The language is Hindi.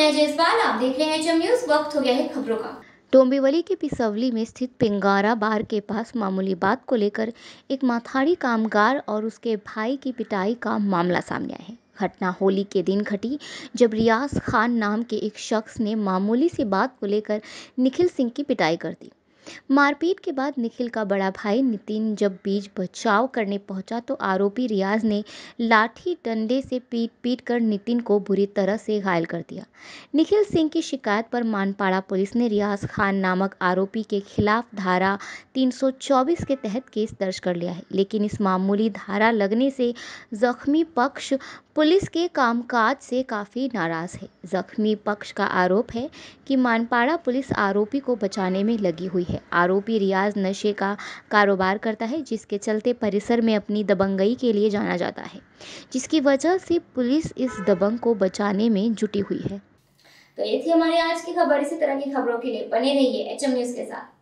सोनिया जयसवाल आप देख रहे हैं न्यूज वक्त हो गया है खबरों का डोंबिवली के पिसवली में स्थित पिंगारा बार के पास मामूली बात को लेकर एक माथाड़ी कामगार और उसके भाई की पिटाई का मामला सामने आया है घटना होली के दिन घटी जब रियाज खान नाम के एक शख्स ने मामूली सी बात को लेकर निखिल सिंह की पिटाई कर दी मारपीट के बाद निखिल का बड़ा भाई नितिन जब बीच बचाव करने पहुंचा तो आरोपी रियाज ने लाठी डंडे से पीट पीट कर नितिन को बुरी तरह से घायल कर दिया निखिल सिंह की शिकायत पर मानपाड़ा पुलिस ने रियाज खान नामक आरोपी के खिलाफ धारा 324 के तहत केस दर्ज कर लिया है लेकिन इस मामूली धारा लगने से जख्मी पक्ष पुलिस के कामकाज से काफी नाराज है जख्मी पक्ष का आरोप है कि मानपाड़ा पुलिस आरोपी को बचाने में लगी हुई है आरोपी रियाज नशे का कारोबार करता है जिसके चलते परिसर में अपनी दबंगई के लिए जाना जाता है जिसकी वजह से पुलिस इस दबंग को बचाने में जुटी हुई है तो ये थी हमारी आज की खबर इसी तरह की खबरों के लिए बने रहिए एच न्यूज के साथ